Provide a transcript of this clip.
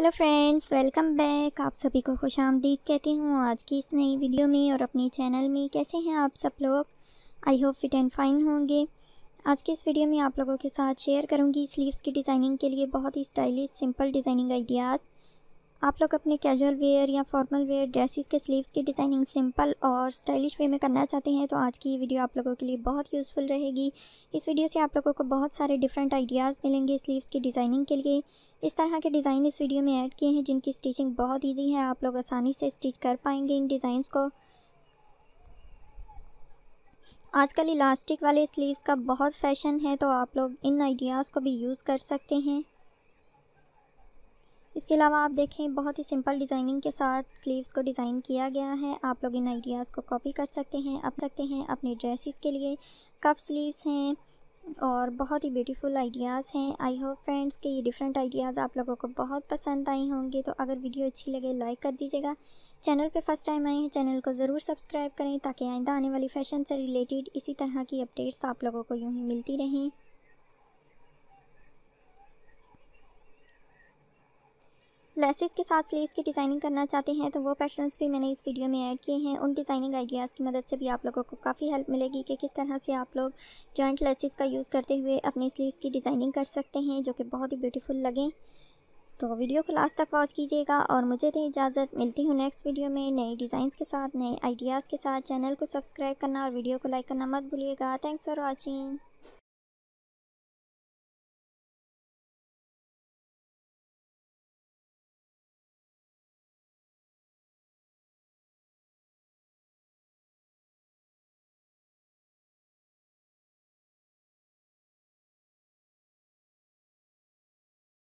hello friends welcome back आप सभी को खुश आमदीद कहती हूँ आज की इस नई वीडियो में और अपने चैनल में कैसे हैं आप सब लोग I hope fit and fine होंगे आज की इस वीडियो में आप लोगों के साथ शेयर करूँगी स्लीव्स की डिज़ाइनिंग के लिए बहुत ही स्टाइलिश सिंपल डिज़ाइनिंग आइडियाज़ आप लोग अपने कैजुअल वेयर या फॉर्मल वेयर ड्रेसेस के स्लीव्स की डिज़ाइनिंग सिंपल और स्टाइलिश वे में करना चाहते हैं तो आज की ये वीडियो आप लोगों के लिए बहुत यूज़फुल रहेगी इस वीडियो से आप लोगों को बहुत सारे डिफरेंट आइडियाज़ मिलेंगे स्लीव्स की डिज़ाइनिंग के लिए इस तरह के डिज़ाइन इस वीडियो में ऐड किए हैं जिनकी स्टिचिंग बहुत ईजी है आप लोग आसानी से स्टिच कर पाएंगे इन डिज़ाइंस को आजकल इलास्टिक वाले स्लीव्स का बहुत फैशन है तो आप लोग इन आइडियाज़ को भी यूज़ कर सकते हैं इसके अलावा आप देखें बहुत ही सिंपल डिज़ाइनिंग के साथ स्लीव्स को डिज़ाइन किया गया है आप लोग इन आइडियाज़ को कॉपी कर सकते हैं अप सकते हैं अपने ड्रेसिस के लिए कप स्लीव्स हैं और बहुत ही ब्यूटीफुल आइडियाज़ हैं आई होप फ्रेंड्स के ये डिफरेंट आइडियाज़ आप लोगों को बहुत पसंद आई होंगे तो अगर वीडियो अच्छी लगे लाइक कर दीजिएगा चैनल पे फर्स्ट टाइम आए हैं चैनल को ज़रूर सब्सक्राइब करें ताकि आइंदा आने वाली फ़ैशन से रिलेटेड इसी तरह की अपडेट्स आप लोगों को यूँ ही मिलती रहें लेसेस के साथ स्लीव्स की डिज़ाइनिंग करना चाहते हैं तो वो पैटर्न्स भी मैंने इस वीडियो में ऐड किए हैं उन डिज़ाइनिंग आइडियाज़ की मदद से भी आप लोगों को काफ़ी हेल्प मिलेगी कि किस तरह से आप लोग जॉइंट लेसेस का यूज़ करते हुए अपने स्लीव्स की डिज़ाइनिंग कर सकते हैं जो कि बहुत ही ब्यूटीफुल लगें तो वीडियो को लास्ट तक वॉच कीजिएगा और मुझे दें इजाज़त मिलती हूँ नेक्स्ट वीडियो में नए डिज़ाइंस के साथ नए आइडियाज़ के साथ चैनल को सब्सक्राइब करना और वीडियो को लाइक करना मत भूलिएगा थैंक्स फॉर वॉचिंग